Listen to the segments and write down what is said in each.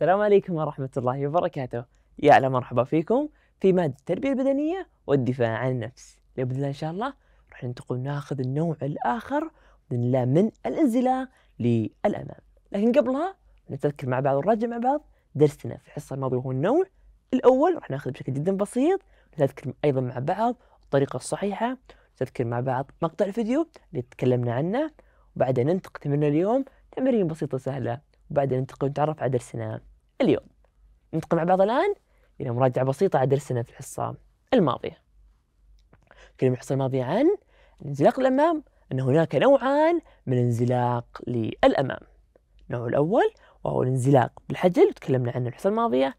السلام عليكم ورحمة الله وبركاته يا أهلا مرحبا فيكم في مادة التربية البدنية والدفاع عن النفس بإذن الله إن شاء الله راح ننتقل ناخذ النوع الآخر بإذن الله من الانزلاق للأمام لكن قبلها نتذكر مع بعض ونراجع مع بعض درسنا في الحصة الماضية وهو النوع الأول راح ناخذ بشكل جدا بسيط نتذكر أيضا مع بعض الطريقة الصحيحة نتذكر مع بعض مقطع الفيديو اللي تكلمنا عنه وبعدها ننتقل تمرين اليوم تمارين بسيطة سهلة وبعدها ننتقل نتعرف على درسنا اليوم ننتقل مع بعض الآن إلى مراجعة بسيطة على درسنا في الحصة الماضية تكلمنا الحصة الماضية عن الانزلاق للأمام أن هناك نوعان من الانزلاق للأمام النوع الأول وهو الانزلاق بالحجل وتكلمنا عنه الحصة الماضية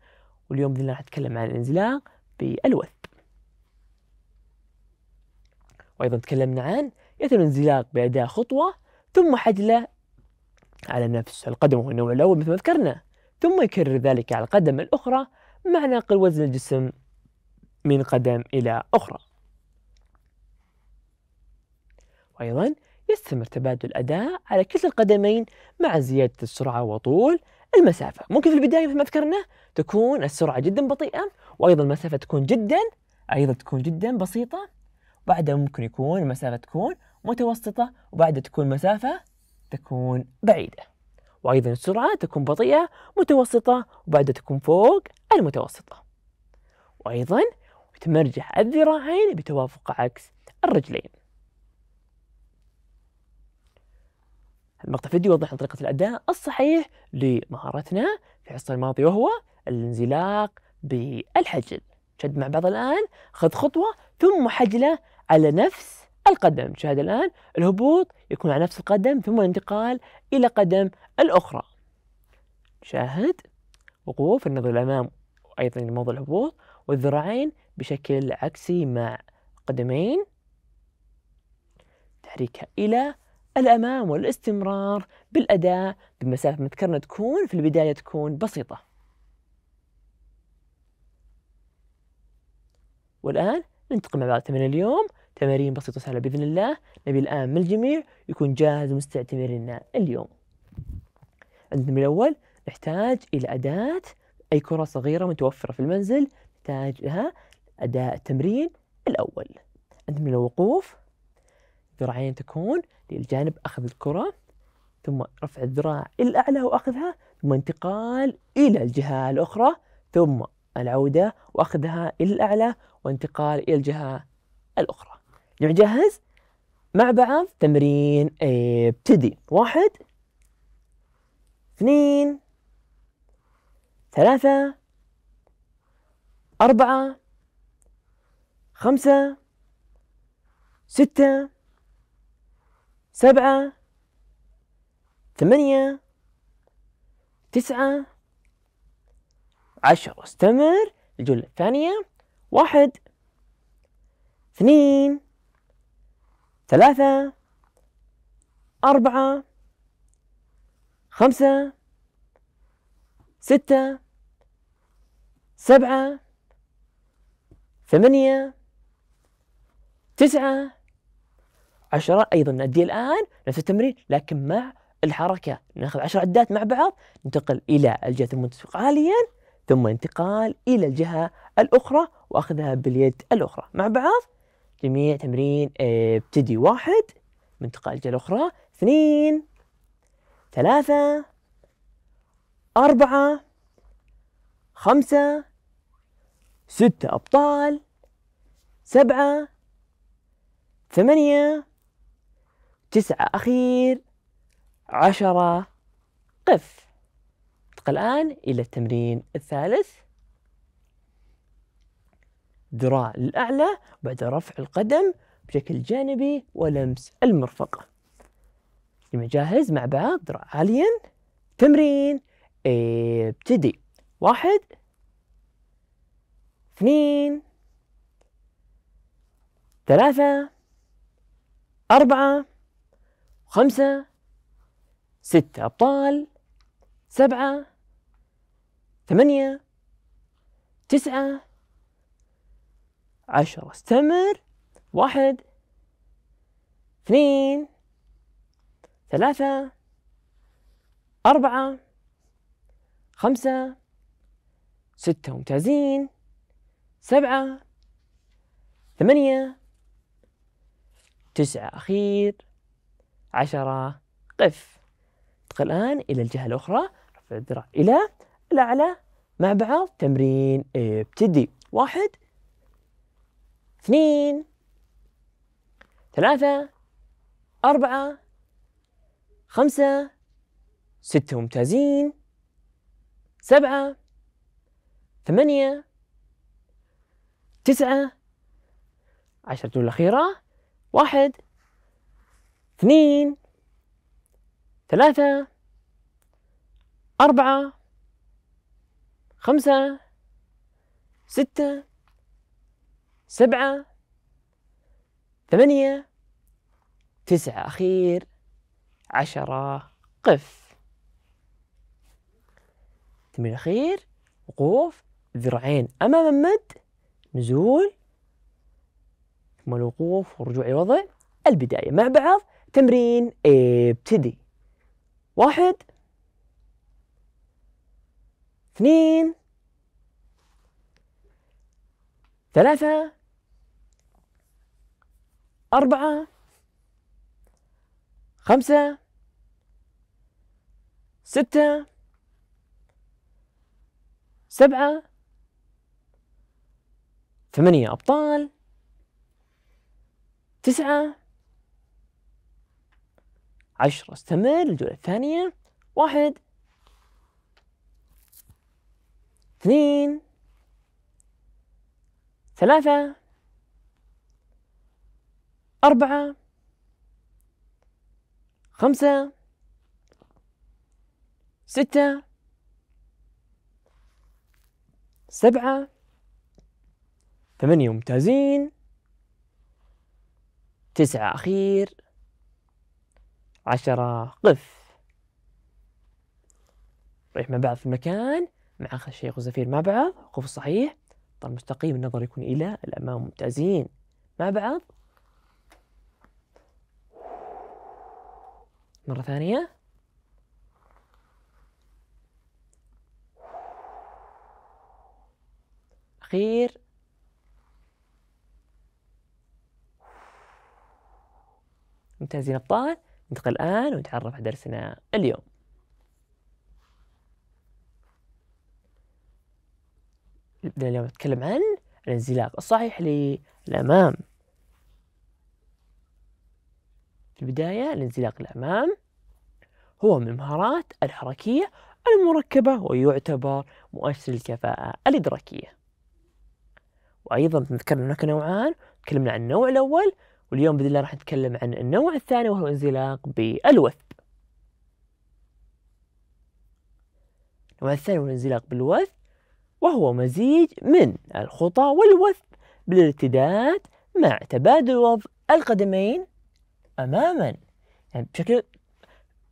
واليوم بإذن الله راح نتكلم عن الانزلاق بالوث وأيضا تكلمنا عن يتم الانزلاق بأداء خطوة ثم حجلة على نفس القدم وهو النوع الأول مثل ما ذكرنا ثم يكرر ذلك على القدم الأخرى مع نقل وزن الجسم من قدم إلى أخرى وأيضا يستمر تبادل الأداء على كلا القدمين مع زيادة السرعة وطول المسافة ممكن في البداية مثل ما ذكرنا تكون السرعة جدا بطيئة وأيضا المسافة تكون جدا أيضا تكون جدا بسيطة بعدها ممكن يكون المسافة تكون متوسطة وبعدها تكون مسافة تكون بعيدة وأيضا السرعة تكون بطيئة متوسطة وبعدها تكون فوق المتوسطة وأيضا تمرجح الذراعين بتوافق عكس الرجلين المقطع فيديو يوضح طريقة الأداء الصحيح لمهارتنا في الحصة الماضية وهو الانزلاق بالحجل شد مع بعض الآن خذ خطوة ثم حجلة على نفس القدم شاهد الآن الهبوط يكون على نفس القدم ثم الانتقال إلى قدم الأخرى شاهد وقوف النظر الأمام أيضا لموضع الهبوط والذراعين بشكل عكسي مع قدمين تحريكها إلى الأمام والاستمرار بالأداء بمسافة ما ذكرنا تكون في البداية تكون بسيطة والآن ننتقل مع بعض تمرين اليوم تمارين بسيطة سهلة بإذن الله نبي الآن من الجميع يكون جاهز ومستعد تماريننا اليوم عندنا التمرين الأول نحتاج إلى أداة أي كرة صغيرة متوفرة في المنزل نحتاج لها أداء التمرين الأول عندنا الوقوف ذراعين تكون للجانب أخذ الكرة ثم رفع الذراع إلى الأعلى وأخذها ثم انتقال إلى الجهة الأخرى ثم العودة وأخذها إلى الأعلى وانتقال إلى الجهة الأخرى نجهز يعني مع بعض تمرين ابتدي واحد اثنين ثلاثة أربعة خمسة ستة سبعة ثمانية تسعة عشرة استمر الجولة الثانية واحد اثنين ثلاثة أربعة خمسة ستة سبعة ثمانية تسعة عشرة أيضا نأدي الآن نفس التمرين لكن مع الحركة ناخذ عشر عدات مع بعض ننتقل إلى الجهة المنتسقة عاليا ثم انتقال إلى الجهة الأخرى وأخذها باليد الأخرى مع بعض جميع تمرين آه، ابتدي واحد منطقة الجهة الأخرى اثنين ثلاثة أربعة خمسة ستة أبطال سبعة ثمانية تسعة أخير عشرة قف انتقل الآن إلى التمرين الثالث ذراع للأعلى بعد رفع القدم بشكل جانبي ولمس المرفقة لما جاهز مع بعض ذراع عاليا تمرين ابتدي واحد اثنين ثلاثة أربعة خمسة ستة أبطال سبعة ثمانية تسعة عشرة استمر واحد اثنين ثلاثة أربعة خمسة ستة ممتازين سبعة ثمانية تسعة أخير عشرة قف ننتقل الآن إلى الجهة الأخرى رفع الذراع إلى الأعلى مع بعض تمرين ابتدي واحد اثنين ثلاثة أربعة خمسة ستة ممتازين سبعة ثمانية تسعة عشرة الأخيرة واحد اثنين ثلاثة أربعة خمسة ستة سبعة ثمانية تسعة أخير عشرة قف تمرين أخير وقوف ذراعين أمام المد نزول ثم الوقوف ورجوع لوضع البداية مع بعض تمرين ابتدي واحد اثنين ثلاثة أربعة خمسة ستة سبعة ثمانية أبطال تسعة عشرة استمر الجولة الثانية واحد اثنين ثلاثة أربعة خمسة ستة سبعة ثمانية ممتازين تسعة أخير عشرة قف رايح طيب، مع بعض في المكان مع الشيخ وزفير مع بعض قف الصحيح طال مستقيم النظر يكون إلى الأمام ممتازين مع بعض مرة ثانية أخير ممتازين أبطال ننتقل الآن ونتعرف على درسنا اليوم اليوم نتكلم عن الانزلاق الصحيح للأمام في البداية الانزلاق للأمام هو من المهارات الحركية المركبة ويعتبر مؤشر الكفاءة الإدراكية وأيضا ذكرنا هناك نوعان تكلمنا عن النوع الأول واليوم بإذن الله راح نتكلم عن النوع الثاني وهو الانزلاق بالوثب النوع الثاني هو الانزلاق بالوثب وهو مزيج من الخطى والوثب بالارتداد مع تبادل وضع القدمين أماما يعني بشكل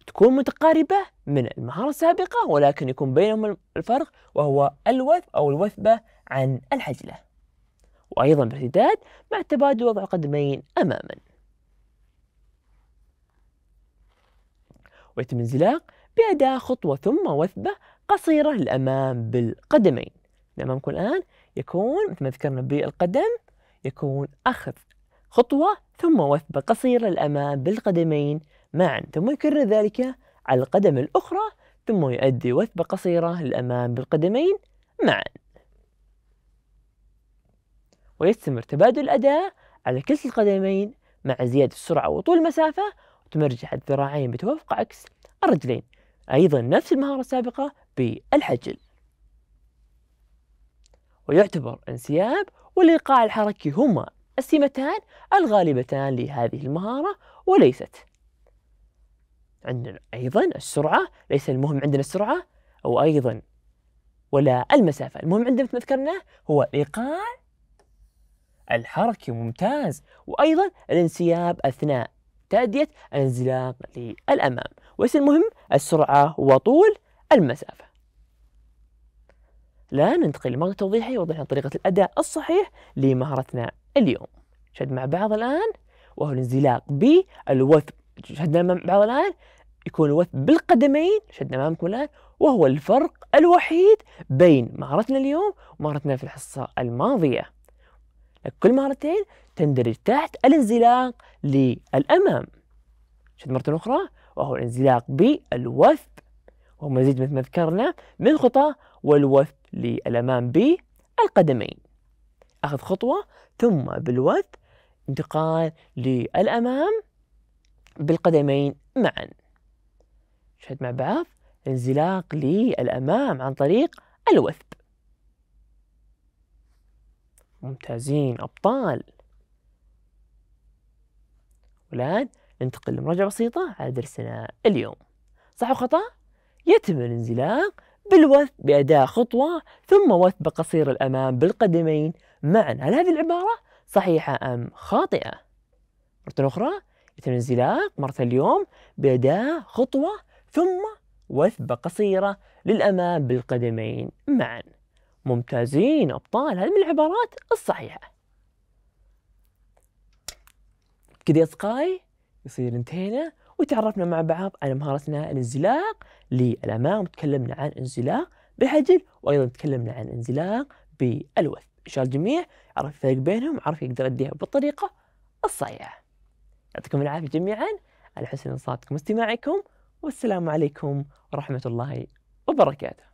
تكون متقاربة من المهارة السابقة ولكن يكون بينهم الفرق وهو الوثب أو الوثبة عن الحجلة وأيضا بالارتداد مع تبادل وضع القدمين أماما ويتم انزلاق بأداء خطوة ثم وثبة قصيرة للأمام بالقدمين الأمام الآن يكون مثل ما ذكرنا بالقدم يكون أخذ خطوة ثم وثبة قصيرة للأمام بالقدمين معا ثم يكرر ذلك على القدم الأخرى ثم يؤدي وثبة قصيرة للأمام بالقدمين معا ويستمر تبادل الأداء على كلتا القدمين مع زيادة السرعة وطول المسافة وتمرجح الذراعين بتوافق عكس الرجلين أيضا نفس المهارة السابقة بالحجل ويعتبر انسياب والإيقاع الحركي هما السمتان الغالبتان لهذه المهارة وليست عندنا أيضا السرعة ليس المهم عندنا السرعة أو أيضا ولا المسافة المهم عندنا مثل ما ذكرنا هو إيقاع الحركة ممتاز وأيضا الانسياب أثناء تأدية الانزلاق للأمام وليس المهم السرعة وطول المسافة الآن ننتقل لمرة توضيحي يوضح طريقة الأداء الصحيح لمهارتنا اليوم شد مع بعض الآن وهو الانزلاق بالوثب شدنا مع بعض الآن يكون الوثب بالقدمين شدنا أمامكم الآن وهو الفرق الوحيد بين مهارتنا اليوم ومهارتنا في الحصة الماضية كل مهارتين تندرج تحت الانزلاق للأمام شد مرة أخرى وهو الانزلاق بالوثب وهو مزيج مثل ما ذكرنا من الخطى والوثب للأمام بالقدمين أخذ خطوة ثم بالوث انتقال للأمام بالقدمين معا شاهد مع بعض انزلاق للأمام عن طريق الوثب ممتازين أبطال ولاد ننتقل لمراجعة بسيطة على درسنا اليوم صح وخطأ يتم الانزلاق بالوثب بأداء خطوة ثم وث بقصير الأمام بالقدمين معا هل هذه العبارة صحيحة أم خاطئة؟ مرة أخرى يتم الانزلاق مرة اليوم بأداء خطوة ثم وثبة قصيرة للأمام بالقدمين معا ممتازين أبطال هذه من العبارات الصحيحة كذا أصدقائي يصير انتهينا وتعرفنا مع بعض على مهارتنا الانزلاق للامام تكلمنا عن انزلاق بالحجر وايضا تكلمنا عن انزلاق بالوث ان شاء الله الجميع عرف الفرق بينهم عرف يقدر يديها بالطريقه الصحيحه يعطيكم العافيه جميعا على حسن انصاتكم واستماعكم والسلام عليكم ورحمه الله وبركاته